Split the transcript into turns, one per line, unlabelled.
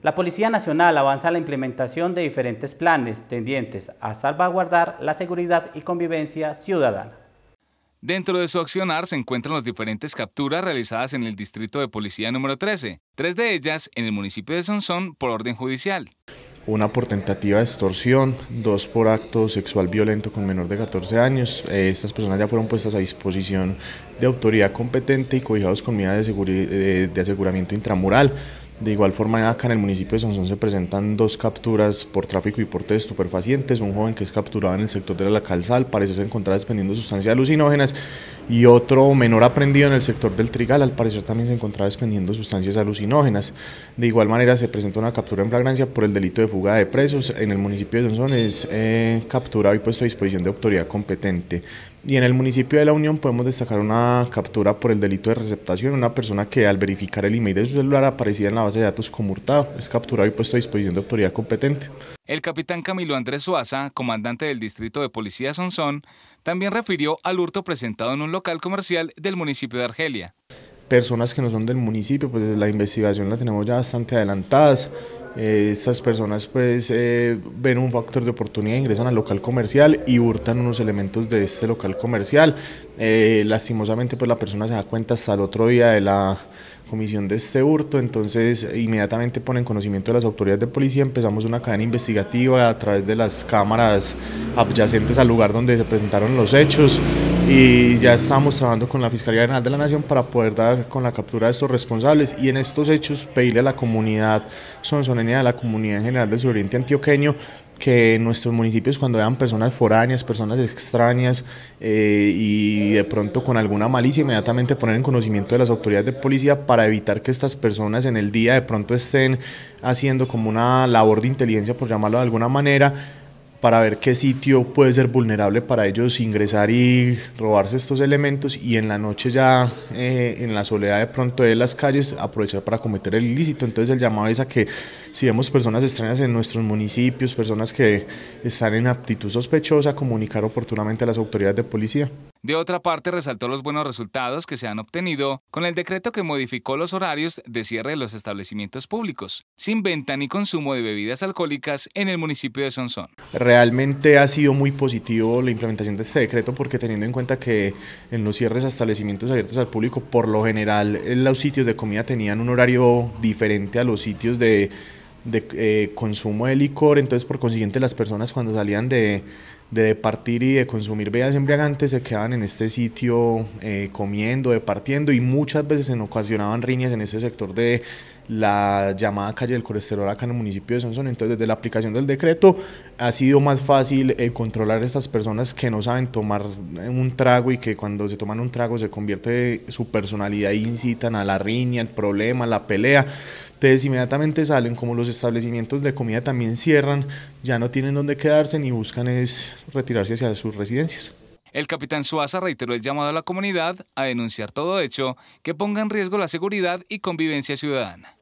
La Policía Nacional avanza la implementación de diferentes planes tendientes a salvaguardar la seguridad y convivencia ciudadana.
Dentro de su accionar se encuentran las diferentes capturas realizadas en el Distrito de Policía número 13, tres de ellas en el municipio de Sonsón por orden judicial.
Una por tentativa de extorsión, dos por acto sexual violento con menor de 14 años. Eh, estas personas ya fueron puestas a disposición de autoridad competente y cobijados con medidas de aseguramiento intramural de igual forma, acá en el municipio de Sanzón se presentan dos capturas por tráfico y porte de estupefacientes. Un joven que es capturado en el sector de la calzal, parece se encontrado expendiendo sustancias alucinógenas, y otro menor aprendido en el sector del trigal, al parecer también se encontraba expendiendo sustancias alucinógenas. De igual manera, se presenta una captura en flagrancia por el delito de fuga de presos. En el municipio de Sanzón es eh, capturado y puesto a disposición de autoridad competente. Y en el municipio de La Unión podemos destacar una captura por el delito de receptación, una persona que al verificar el email de su celular aparecía en la base de datos como hurtado, es capturado y puesto a disposición de autoridad competente.
El capitán Camilo Andrés Suaza, comandante del Distrito de Policía Sonsón, también refirió al hurto presentado en un local comercial del municipio de Argelia.
Personas que no son del municipio, pues la investigación la tenemos ya bastante adelantadas. Eh, esas estas personas pues eh, ven un factor de oportunidad, ingresan al local comercial y hurtan unos elementos de este local comercial. Eh, lastimosamente pues la persona se da cuenta hasta el otro día de la comisión de este hurto, entonces inmediatamente ponen conocimiento de las autoridades de policía, empezamos una cadena investigativa a través de las cámaras adyacentes al lugar donde se presentaron los hechos y ya estamos trabajando con la Fiscalía General de la Nación para poder dar con la captura de estos responsables y en estos hechos pedirle a la comunidad sonzoneña a la comunidad en general del suroriente antioqueño, que nuestros municipios cuando vean personas foráneas, personas extrañas eh, y de pronto con alguna malicia inmediatamente poner en conocimiento de las autoridades de policía para evitar que estas personas en el día de pronto estén haciendo como una labor de inteligencia por llamarlo de alguna manera para ver qué sitio puede ser vulnerable para ellos ingresar y robarse estos elementos y en la noche ya eh, en la soledad de pronto de las calles aprovechar para cometer el ilícito. Entonces el llamado es a que si vemos personas extrañas en nuestros municipios, personas que están en aptitud sospechosa, comunicar oportunamente a las autoridades de policía.
De otra parte, resaltó los buenos resultados que se han obtenido con el decreto que modificó los horarios de cierre de los establecimientos públicos, sin venta ni consumo de bebidas alcohólicas en el municipio de Sonsón.
Realmente ha sido muy positivo la implementación de este decreto porque teniendo en cuenta que en los cierres de establecimientos abiertos al público, por lo general eh, los sitios de comida tenían un horario diferente a los sitios de eh, consumo de licor, entonces por consiguiente las personas cuando salían de, de partir y de consumir bebidas embriagantes se quedaban en este sitio eh, comiendo, departiendo y muchas veces se ocasionaban riñas en este sector de la llamada calle del colesterol acá en el municipio de Sonsón. Entonces, desde la aplicación del decreto ha sido más fácil eh, controlar a estas personas que no saben tomar eh, un trago y que cuando se toman un trago se convierte su personalidad e incitan a la riña, el problema, la pelea ustedes inmediatamente salen, como los establecimientos de comida también cierran, ya no tienen dónde quedarse ni buscan es retirarse hacia sus residencias.
El capitán Suaza reiteró el llamado a la comunidad a denunciar todo hecho que ponga en riesgo la seguridad y convivencia ciudadana.